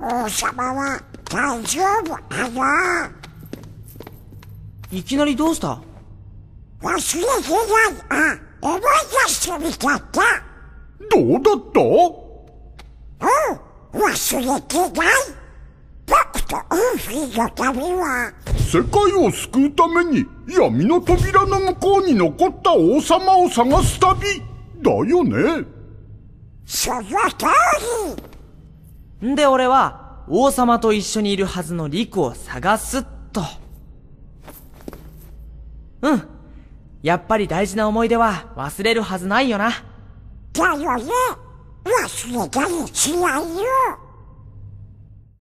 王様は大丈夫かないきなりどうした忘れてないあ思い出してみちゃった。どうだったうん忘れてない僕とウーフィーの旅は世界を救うために闇の扉の向こうに残った王様を探す旅だよねその通りんで俺は、王様と一緒にいるはずのリクを探すっと。うん。やっぱり大事な思い出は忘れるはずないよな。だよね。忘れたりしないよ。